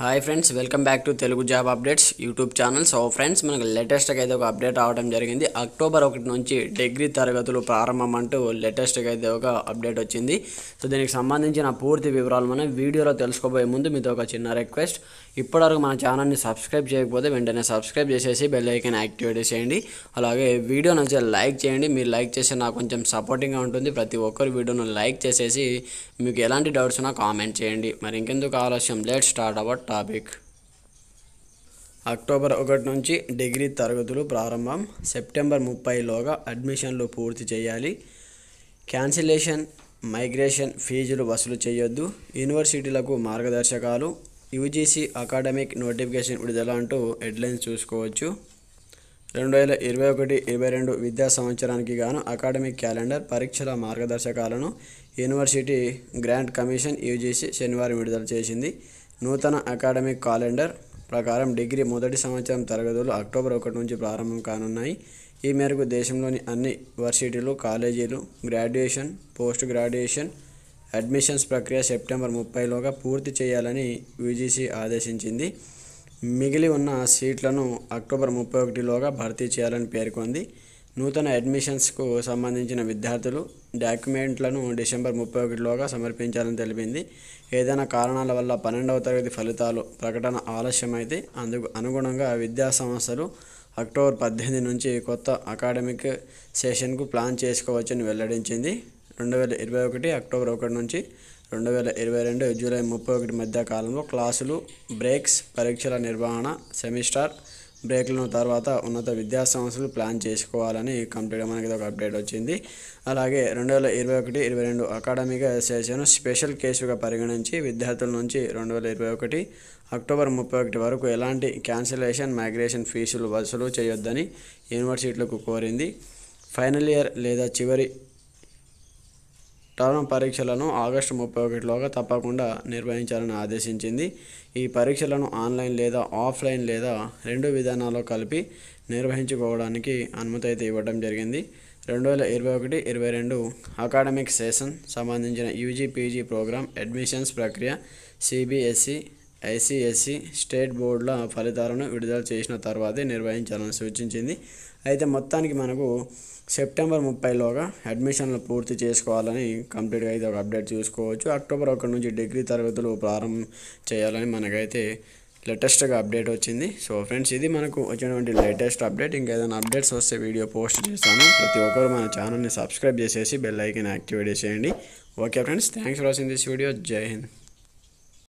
hi friends welcome back to Telugu job updates YouTube channel so friends మనకు లేటెస్ట్గా అయితే ఒక అప్డేట్ అవడం జరిగింది అక్టోబర్ ఒకటి నుంచి డిగ్రీ తరగతులు ప్రారంభం అంటూ లేటెస్ట్గా అయితే ఒక అప్డేట్ వచ్చింది సో దీనికి సంబంధించిన పూర్తి వివరాలు మనం వీడియోలో తెలుసుకోబోయే ముందు మీతో ఒక చిన్న రిక్వెస్ట్ ఇప్పటివరకు మన ఛానల్ని సబ్స్క్రైబ్ చేయకపోతే వెంటనే సబ్స్క్రైబ్ చేసేసి బెల్ ఐకన్ యాక్టివేట్ చేయండి అలాగే వీడియో నచ్చితే లైక్ చేయండి మీరు లైక్ చేస్తే నాకు కొంచెం సపోర్టింగ్గా ఉంటుంది ప్రతి ఒక్కరు వీడియోను లైక్ చేసేసి మీకు ఎలాంటి డౌట్స్ ఉన్నా కామెంట్ చేయండి మరి ఇంకెందుకు ఆలస్యం let's start about topic October ఒకటి నుంచి డిగ్రీ తరగతులు ప్రారంభం సెప్టెంబర్ ముప్పైలోగా అడ్మిషన్లు పూర్తి చేయాలి క్యాన్సిలేషన్ మైగ్రేషన్ ఫీజులు వసూలు చేయొద్దు యూనివర్సిటీలకు మార్గదర్శకాలు యూజీసీ అకాడమిక్ నోటిఫికేషన్ విడుదల అంటూ హెడ్లైన్స్ చూసుకోవచ్చు రెండు వేల ఇరవై ఒకటి ఇరవై రెండు విద్యా సంవత్సరానికి గాను అకాడమిక్ క్యాలెండర్ పరీక్షల మార్గదర్శకాలను యూనివర్సిటీ గ్రాంట్ కమిషన్ యూజీసీ శనివారం విడుదల చేసింది నూతన అకాడమిక్ క్యాలెండర్ ప్రకారం డిగ్రీ మొదటి సంవత్సరం తరగతులు అక్టోబర్ ఒకటి నుంచి ప్రారంభం కానున్నాయి ఈ మేరకు దేశంలోని అన్ని యూనివర్సిటీలు కాలేజీలు గ్రాడ్యుయేషన్ పోస్ట్ గ్రాడ్యుయేషన్ అడ్మిషన్స్ ప్రక్రియ సెప్టెంబర్ ముప్పైలోగా పూర్తి చేయాలని యూజీసీ ఆదేశించింది మిగిలి ఉన్న సీట్లను అక్టోబర్ ముప్పై ఒకటిలోగా భర్తీ చేయాలని పేర్కొంది నూతన అడ్మిషన్స్కు సంబంధించిన విద్యార్థులు డాక్యుమెంట్లను డిసెంబర్ ముప్పై ఒకటిలోగా సమర్పించాలని తెలిపింది ఏదైనా కారణాల వల్ల పన్నెండవ తరగతి ఫలితాలు ప్రకటన ఆలస్యమైతే అందుకు అనుగుణంగా విద్యా సంస్థలు అక్టోబర్ పద్దెనిమిది నుంచి కొత్త అకాడమిక్ సెషన్కు ప్లాన్ చేసుకోవచ్చని వెల్లడించింది రెండు వేల ఇరవై ఒకటి అక్టోబర్ ఒకటి నుంచి రెండు వేల ఇరవై రెండు జూలై ముప్పై ఒకటి మధ్య కాలంలో క్లాసులు బ్రేక్స్ పరీక్షల నిర్వహణ సెమిస్టార్ బ్రేక్లను తర్వాత ఉన్నత విద్యా సంస్థలు ప్లాన్ చేసుకోవాలని కంప్లీట్గా మనకి ఒక అప్డేట్ వచ్చింది అలాగే రెండు వేల ఇరవై ఒకటి ఇరవై రెండు అకాడమిక్ సెషన్ను స్పెషల్ కేసుగా పరిగణించి విద్యార్థుల నుంచి రెండు వేల ఇరవై ఒకటి అక్టోబర్ ముప్పై ఒకటి వరకు ఎలాంటి క్యాన్సిలేషన్ మైగ్రేషన్ ఫీజులు వసూలు చేయొద్దని యూనివర్సిటీలకు కోరింది ఫైనల్ ఇయర్ లేదా చివరి టర్మ్ పరీక్షలను ఆగస్టు ముప్పై ఒకటిలోగా తప్పకుండా నిర్వహించాలని ఆదేశించింది ఈ పరీక్షలను ఆన్లైన్ లేదా ఆఫ్లైన్ లేదా రెండు విధానాల్లో కలిపి నిర్వహించుకోవడానికి అనుమతి అయితే ఇవ్వడం జరిగింది రెండు వేల ఇరవై ఒకటి ఇరవై రెండు అకాడమిక్ సెషన్ సంబంధించిన యూజీ పీజీ ప్రోగ్రామ్ అడ్మిషన్స్ ప్రక్రియ సిబిఎస్ఈ ఐసీఎస్ఈ స్టేట్ బోర్డుల ఫలితాలను విడుదల చేసిన తర్వాతే నిర్వహించాలని సూచించింది అయితే మొత్తానికి మనకు సెప్టెంబర్ ముప్పైలోగా అడ్మిషన్లు పూర్తి చేసుకోవాలని కంప్లీట్గా అయితే ఒక అప్డేట్ చూసుకోవచ్చు అక్టోబర్ ఒకటి నుంచి డిగ్రీ తరగతులు ప్రారంభం చేయాలని మనకైతే లేటెస్ట్గా అప్డేట్ వచ్చింది సో ఫ్రెండ్స్ ఇది మనకు వచ్చినటువంటి లేటెస్ట్ అప్డేట్ ఇంకేదైనా అప్డేట్స్ వస్తే వీడియో పోస్ట్ చేస్తాను ప్రతి ఒక్కరు మన ఛానల్ని సబ్స్క్రైబ్ చేసేసి బెల్ ఐకన్ యాక్టివేట్ చేసేయండి okay friends thanks for watching this video జై హింద్